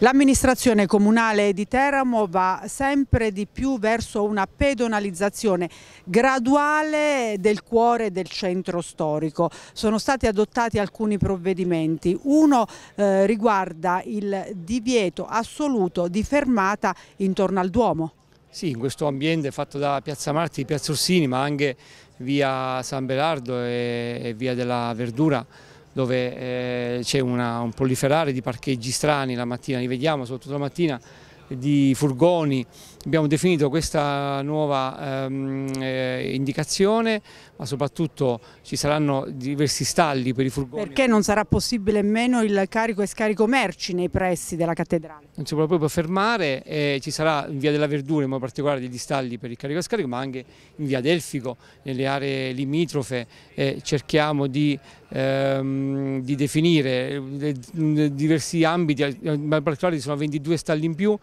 L'amministrazione comunale di Teramo va sempre di più verso una pedonalizzazione graduale del cuore del centro storico. Sono stati adottati alcuni provvedimenti. Uno eh, riguarda il divieto assoluto di fermata intorno al Duomo. Sì, in questo ambiente fatto da Piazza Marti, Piazza Orsini, ma anche via San Belardo e, e via della Verdura dove eh, c'è un proliferare di parcheggi strani la mattina, li vediamo soprattutto la mattina di furgoni, abbiamo definito questa nuova ehm, eh, indicazione, ma soprattutto ci saranno diversi stalli per i furgoni. Perché non sarà possibile meno il carico e scarico merci nei pressi della cattedrale? Non si può proprio fermare, eh, ci sarà in via della Verdura in modo particolare degli stalli per il carico e scarico, ma anche in via Delfico, nelle aree limitrofe, eh, cerchiamo di, ehm, di definire eh, diversi ambiti, in particolare ci sono 22 stalli in più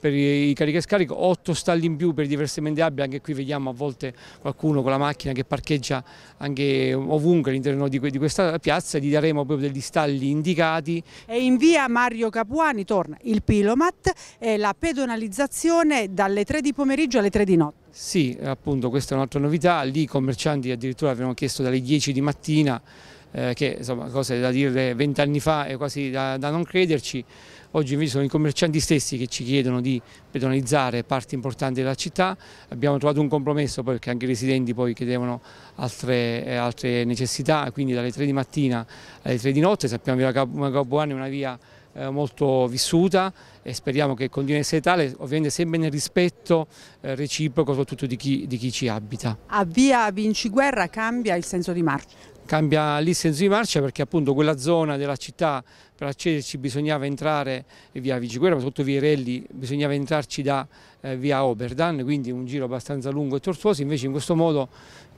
per i carica e scarico, 8 stalli in più per diverse diversamente abili, anche qui vediamo a volte qualcuno con la macchina che parcheggia anche ovunque all'interno di, questa piazza, gli daremo proprio degli stalli indicati. E in via Mario Capuani torna il Pilomat e la pedonalizzazione dalle 3 di pomeriggio alle 3 di notte. Sì, appunto questa è un'altra novità, lì i commercianti addirittura avevano chiesto dalle 10 di mattina eh, che insomma cose da dire vent'anni fa è quasi da, da, non crederci, oggi invece sono i commercianti stessi che ci chiedono di pedonalizzare parti importanti della città, abbiamo trovato un compromesso perché anche i residenti poi chiedevano altre, eh, altre necessità, quindi dalle 3 di mattina alle 3 di notte, sappiamo che la Capuani è una via eh, molto vissuta e speriamo che continui a essere tale, ovviamente sempre nel rispetto eh, reciproco soprattutto di chi, di chi ci abita. A via Vinci Guerra cambia il senso di marcia? cambia l'ista in di marcia perché appunto quella zona della città per accederci bisognava entrare via Vigiguerra, ma sotto via Relli bisognava entrarci da eh, via Oberdan, quindi un giro abbastanza lungo e tortuoso, invece in questo modo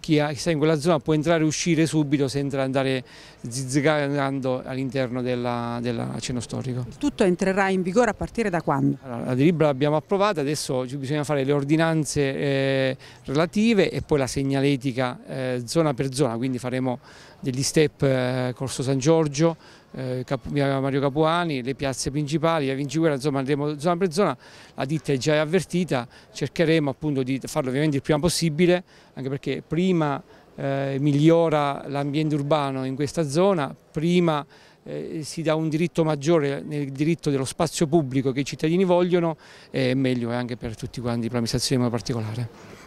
chi, ha, chi sta in quella zona può entrare e uscire subito senza andare zizzicando all'interno del ceno storico. Tutto entrerà in vigore a partire da quando? Allora, la delibera l'abbiamo approvata, adesso bisogna fare le ordinanze eh, relative e poi la segnaletica eh, zona per zona, quindi faremo degli step eh, Corso San Giorgio, eh, via Mario Capuani, le piazze principali, via Vinciguerra, insomma andremo zona per zona, la ditta è già avvertita, cercheremo appunto di farlo ovviamente il prima possibile, anche perché prima eh, migliora l'ambiente urbano in questa zona, prima eh, si dà un diritto maggiore nel diritto dello spazio pubblico che i cittadini vogliono e meglio è anche per tutti quanti, per l'amministrazione in modo particolare.